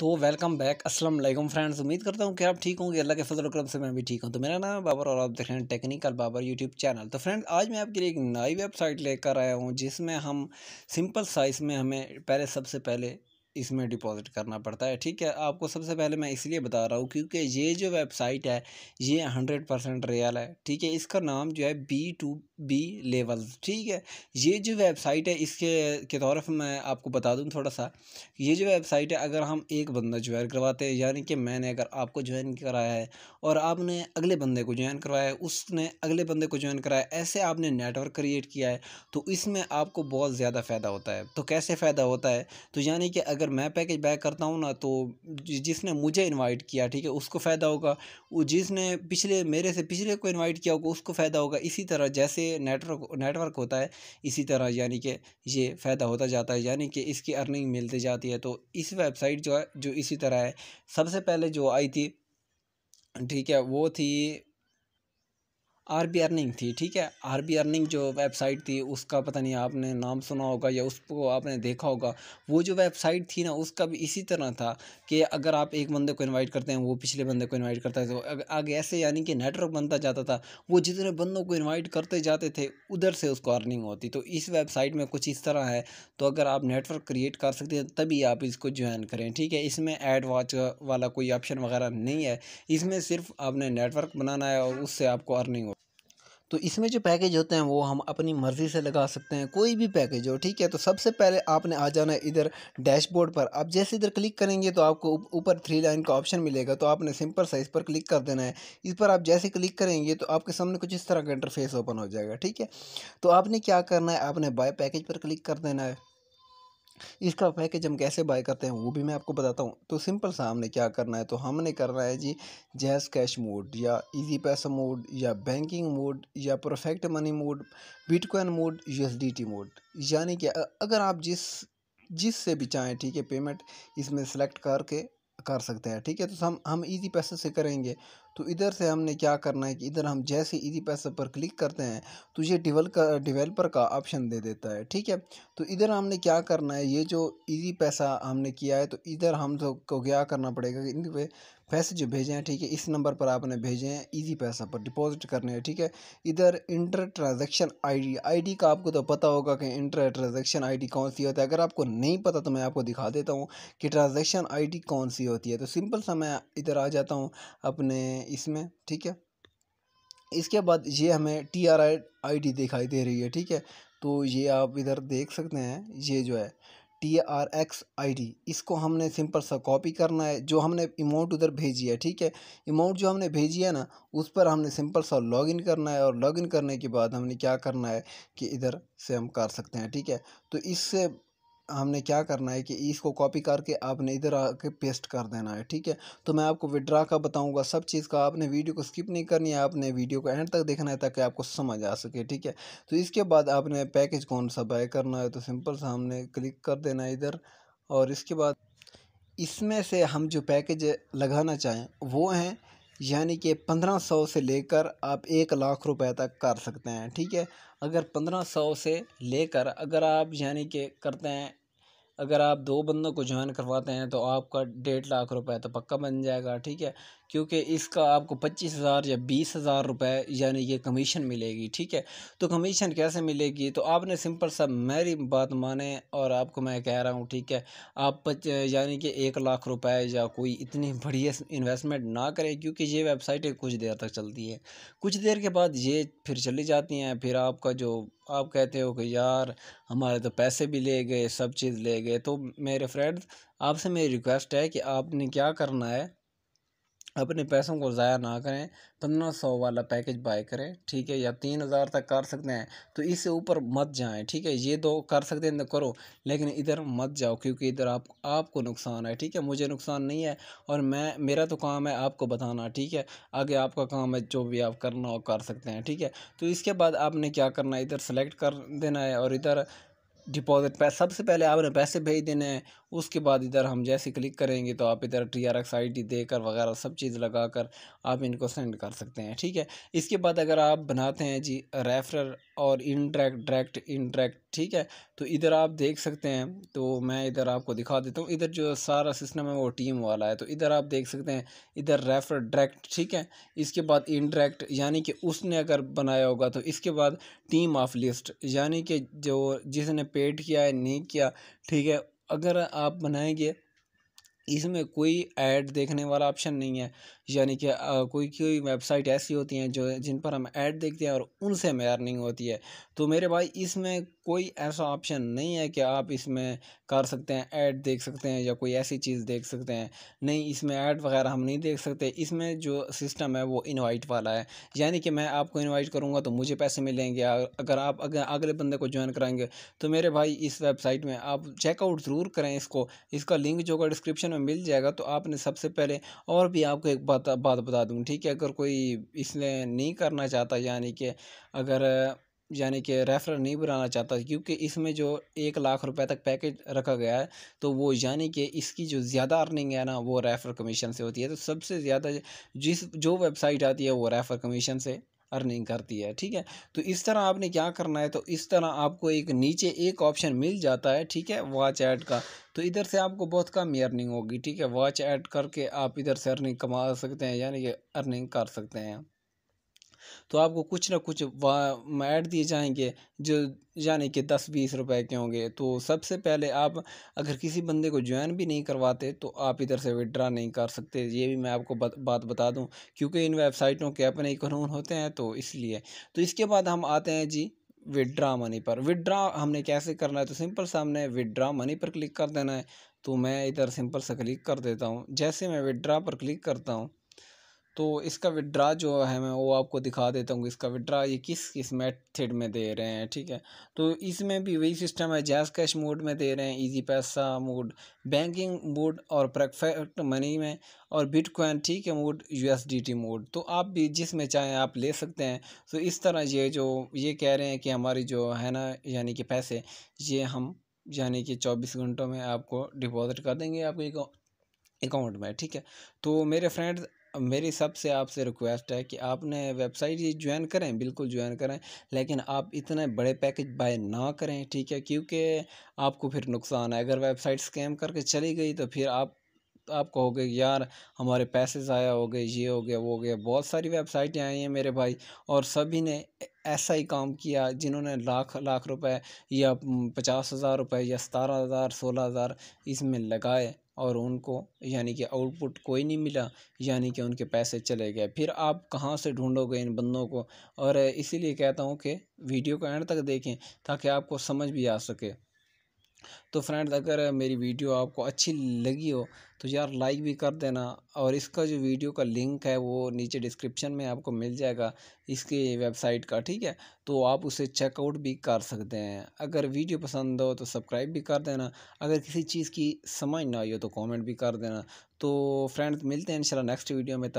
तो welcome back अस्सलाम वालेकुम फ्रेंड्स उम्मीद करता हूँ कि आप ठीक होंगे अल्लाह के फजल करम से मैं भी ठीक हूँ तो मेरा नाम है बाबर और आप देख रहे हैं टेक्निकल बाबर यूट्यूब चैनल तो फ्रेंड्स आज मैं आपके लिए एक नई वेबसाइट लेकर आया हूँ जिसमें हम सिंपल साइज़ में हमें पहले सबसे पहले इसमें डिपॉज़िट करना पड़ता है ठीक है आपको सबसे पहले मैं इसलिए बता रहा हूँ क्योंकि ये जो वेबसाइट है ये हंड्रेड परसेंट रियल है ठीक है इसका नाम जो है बी टू बी लेवल ठीक है ये जो वेबसाइट है इसके के तौर पर मैं आपको बता दूँ थोड़ा सा ये जो वेबसाइट है अगर हम एक बंदा ज्वाइन करवाते हैं यानी कि मैंने अगर आपको ज्वाइन कराया है और आपने अगले बंदे को ज्वाइन करवाया है उसने अगले बंदे को ज्वाइन कराया ऐसे आपने नेटवर्क क्रिएट किया है तो इसमें आपको बहुत ज़्यादा फ़ायदा होता है तो कैसे फ़ायदा होता है तो यानी कि अगर मैं पैकेज बैक करता हूँ ना तो जिसने मुझे इन्वाइट किया ठीक है उसको फ़ायदा होगा जिसने पिछले मेरे से पिछले को इन्वाइट किया होगा उसको फ़ायदा होगा इसी तरह जैसे नेटवर्क नेटवर्क होता है इसी तरह यानी कि ये फ़ायदा होता जाता है यानी कि इसकी अर्निंग मिलती जाती है तो इस वेबसाइट जो है जो इसी तरह है सबसे पहले जो आई थी ठीक है वो थी आर बी अर्निंग थी ठीक है आर बी अर्निंग जो वेबसाइट थी उसका पता नहीं आपने नाम सुना होगा या उसको आपने देखा होगा वो जो वेबसाइट थी ना उसका भी इसी तरह था कि अगर आप एक बंदे को इनवाइट करते हैं वो पिछले बंदे को इनवाइट करता है तो आगे ऐसे यानी कि नेटवर्क बनता जाता था वो जितने बंदों को इन्वाइट करते जाते थे उधर से उसको अर्निंग होती तो इस वेबसाइट में कुछ इस तरह है तो अगर आप नेटवर्क क्रिएट कर सकते हैं तभी आप इसको ज्वाइन करें ठीक है इसमें एड वॉच वाला कोई ऑप्शन वगैरह नहीं है इसमें सिर्फ आपने नेटवर्क बनाना है और उससे आपको अर्निंग तो इसमें जो पैकेज होते हैं वो हम अपनी मर्ज़ी से लगा सकते हैं कोई भी पैकेज हो ठीक है तो सबसे पहले आपने आ जाना है इधर डैशबोर्ड पर आप जैसे इधर क्लिक करेंगे तो आपको ऊपर थ्री लाइन का ऑप्शन मिलेगा तो आपने सिंपल सा इस पर क्लिक कर देना है इस पर आप जैसे क्लिक करेंगे तो आपके सामने कुछ इस तरह का इंटरफेस ओपन हो जाएगा ठीक है तो आपने क्या करना है आपने बाय पैकेज पर क्लिक कर देना है इसका पैकेज हम कैसे बाय करते हैं वो भी मैं आपको बताता हूँ तो सिंपल सा हमने क्या करना है तो हमने करना है जी जैस कैश मोड या इजी पैसा मोड या बैंकिंग मोड या perfect money mode bitcoin mode USDT mode यानी कि अगर आप जिस जिस से भी चाहें ठीक है पेमेंट इसमें सेलेक्ट करके कर सकते हैं ठीक है तो हम हम ईजी पैसे से करेंगे तो इधर से हमने क्या करना है कि इधर हम जैसे इजी पैसा पर क्लिक करते हैं तो ये डिवल का डिवेलपर का ऑप्शन दे देता है ठीक है तो इधर हमने क्या करना है ये जो इजी पैसा हमने किया है तो इधर हम तो को क्या करना पड़ेगा इन पे पैसे जो भेजे हैं ठीक है इस नंबर पर आपने भेजे हैं इजी पैसा पर डिपॉजिट करने हैं ठीक है इधर इंटर ट्रांजेक्शन आईडी आईडी का आपको तो पता होगा कि इंटर ट्रांजेक्शन आईडी कौन सी होती है अगर आपको नहीं पता तो मैं आपको दिखा देता हूँ कि ट्रांजेक्शन आईडी कौन सी होती है तो सिंपल सा मैं इधर आ जाता हूँ अपने इसमें ठीक है इसके बाद ये हमें T R I I D दिखाई दे रही है ठीक है तो ये आप इधर देख सकते हैं ये जो है T R X I D इसको हमने सिंपल सा कॉपी करना है जो हमने अमाउंट उधर भेजी है ठीक है अमाउंट जो हमने भेजी है ना उस पर हमने सिंपल सा लॉगिन करना है और लॉगिन करने के बाद हमने क्या करना है कि इधर से हम कर सकते हैं ठीक है तो इससे हमने क्या करना है कि इसको कॉपी करके आपने इधर आके पेस्ट कर देना है ठीक है तो मैं आपको विड्रा का बताऊंगा सब चीज़ का आपने वीडियो को स्किप नहीं करनी है आपने वीडियो को एंड तक देखना है ताकि आपको समझ आ सके ठीक है तो इसके बाद आपने पैकेज कौन सा बाय करना है तो सिंपल सा हमने क्लिक कर देना है इधर और इसके बाद इसमें से हम जो पैकेज लगाना चाहें वो हैं यानी कि पंद्रह सौ से लेकर आप एक लाख रुपए तक कर सकते हैं ठीक है अगर पंद्रह सौ से लेकर अगर आप यानी कि करते हैं अगर आप दो बंदों को जॉइन करवाते हैं तो आपका डेढ़ लाख रुपए तो पक्का बन जाएगा ठीक है क्योंकि इसका आपको पच्चीस हज़ार या बीस हज़ार रुपये यानी ये कमीशन मिलेगी ठीक है तो कमीशन कैसे मिलेगी तो आपने सिंपल सा मेरी बात माने और आपको मैं कह रहा हूँ ठीक है आप यानी कि एक लाख रुपए या कोई इतनी बढ़िया इन्वेस्टमेंट ना करें क्योंकि ये वेबसाइटें कुछ देर तक चलती हैं कुछ देर के बाद ये फिर चली जाती हैं फिर आपका जो आप कहते हो कि यार हमारे तो पैसे भी ले गए सब चीज़ ले गए तो मेरे फ्रेंड्स आपसे मेरी रिक्वेस्ट है कि आपने क्या करना है अपने पैसों को ज़ाया ना करें पंद्रह सौ वाला पैकेज बाय करें ठीक है या तीन हज़ार तक कर सकते हैं तो इससे ऊपर मत जाएं ठीक है ये दो तो कर सकते हैं तो करो लेकिन इधर मत जाओ क्योंकि इधर आप आपको नुकसान है ठीक है मुझे नुकसान नहीं है और मैं मेरा तो काम है आपको बताना ठीक है आगे आपका काम है जो भी आप करना हो कर सकते हैं ठीक है तो इसके बाद आपने क्या करना है इधर सेलेक्ट कर देना है और इधर डिपॉज़िट पैसा सबसे पहले आपने पैसे भेज देने हैं उसके बाद इधर हम जैसे क्लिक करेंगे तो आप इधर T R X I D देकर वगैरह सब चीज़ लगा कर आप इनको सेंड कर सकते हैं ठीक है इसके बाद अगर आप बनाते हैं जी रेफरल और इनडायरेक्ट डायरेक्ट इनडायरेक्ट ठीक है तो इधर आप देख सकते हैं तो मैं इधर आपको दिखा देता हूँ इधर जो सारा सिस्टम है वो टीम वाला है तो इधर आप देख सकते हैं इधर रेफर डायरेक्ट ठीक है इसके बाद इनडायरेक्ट यानी कि उसने अगर बनाया होगा तो इसके बाद टीम ऑफ लिस्ट यानी कि जो जिसने पेट किया है नहीं किया ठीक है अगर आप बनाएंगे इसमें कोई ऐड देखने वाला ऑप्शन नहीं है यानी कि कोई कोई वेबसाइट ऐसी होती हैं जो जिन पर हम ऐड देखते हैं और उनसे हमें अर्निंग होती है तो मेरे भाई इसमें कोई ऐसा ऑप्शन नहीं है कि आप इसमें कर सकते हैं ऐड देख सकते हैं या कोई ऐसी चीज़ देख सकते हैं नहीं इसमें ऐड वगैरह हम नहीं देख सकते इसमें जो सिस्टम है वो इनवाइट वाला है यानी कि मैं आपको इनवाइट करूँगा तो मुझे पैसे मिलेंगे अगर आप अगले बंदे को ज्वाइन कराएंगे तो मेरे भाई इस वेबसाइट में आप चेकआउट ज़रूर करें इसको इसका लिंक जो होगा डिस्क्रिप्शन में मिल जाएगा तो आपने सबसे पहले और भी आपको एक बात बता बात बता दूँ ठीक है अगर कोई इसलिए नहीं करना चाहता यानी कि अगर यानी कि रेफर नहीं बनाना चाहता क्योंकि इसमें जो एक लाख रुपए तक पैकेज रखा गया है तो वो यानी कि इसकी जो ज़्यादा अर्निंग है ना वो रेफ़र कमीशन से होती है तो सबसे ज़्यादा जिस जो वेबसाइट आती है वो रेफ़र कमीशन से अर्निंग करती है ठीक है तो इस तरह आपने क्या करना है तो इस तरह आपको एक नीचे एक ऑप्शन मिल जाता है ठीक है वॉच ऐड का तो इधर से आपको बहुत कम ही अर्निंग होगी ठीक है वॉच ऐड करके आप इधर से अर्निंग कमा सकते हैं यानी कि अर्निंग कर सकते हैं तो आपको कुछ ना कुछ ऐड दिए जाएंगे जो यानी कि दस बीस रुपए के होंगे तो सबसे पहले आप अगर किसी बंदे को ज्वाइन भी नहीं करवाते तो आप इधर से विड्रा नहीं कर सकते ये भी मैं आपको बत, बात बता दूं क्योंकि इन वेबसाइटों के अपने कानून होते हैं तो इसलिए तो इसके बाद हम आते हैं जी विड्रा मनी पर विड्रा हमने कैसे करना है तो सिंपल सा हमने विड्रा मनी पर क्लिक कर देना है तो मैं इधर सिंपल सा क्लिक कर देता हूँ जैसे मैं विड्रा पर क्लिक करता हूँ तो इसका विड्रा जो है मैं वो आपको दिखा देता हूँ इसका विड्रा ये किस किस मेथड में दे रहे हैं ठीक है तो इसमें भी वही सिस्टम है जैस कैश मोड में दे रहे हैं इजी पैसा मोड बैंकिंग मोड और परफेक्ट मनी में और बिटकॉइन ठीक है मोड यूएसडीटी मोड तो आप भी जिसमें चाहें आप ले सकते हैं तो इस तरह ये जो ये कह रहे हैं कि हमारी जो है ना यानी कि पैसे ये हम यानी कि चौबीस घंटों में आपको डिपॉजिट कर देंगे आपके अकाउंट में ठीक है तो मेरे फ्रेंड्स मेरी सबसे आपसे रिक्वेस्ट है कि आपने वेबसाइट ही ज्वाइन करें बिल्कुल ज्वाइन करें लेकिन आप इतने बड़े पैकेज बाय ना करें ठीक है क्योंकि आपको फिर नुकसान है अगर वेबसाइट स्कैम करके चली गई तो फिर आप आप कहोगे यार हमारे पैसे ज़ाया हो गए ये हो गया वो हो गया बहुत सारी वेबसाइटें आई हैं मेरे भाई और सभी ने ऐसा ही काम किया जिन्होंने लाख लाख रुपए या पचास हज़ार रुपये या सतारह हज़ार सोलह हज़ार इसमें लगाए और उनको यानी कि आउटपुट कोई नहीं मिला यानी कि उनके पैसे चले गए फिर आप कहाँ से ढूंढोगे इन बंदों को और इसीलिए कहता हूँ कि वीडियो को एंड तक देखें ताकि आपको समझ भी आ सके तो फ्रेंड्स अगर मेरी वीडियो आपको अच्छी लगी हो तो यार लाइक भी कर देना और इसका जो वीडियो का लिंक है वो नीचे डिस्क्रिप्शन में आपको मिल जाएगा इसके वेबसाइट का ठीक है तो आप उसे चेकआउट भी कर सकते हैं अगर वीडियो पसंद हो तो सब्सक्राइब भी कर देना अगर किसी चीज़ की समझ ना आई हो तो कमेंट भी कर देना तो फ्रेंड्स मिलते हैं इंशाल्लाह नेक्स्ट वीडियो में तब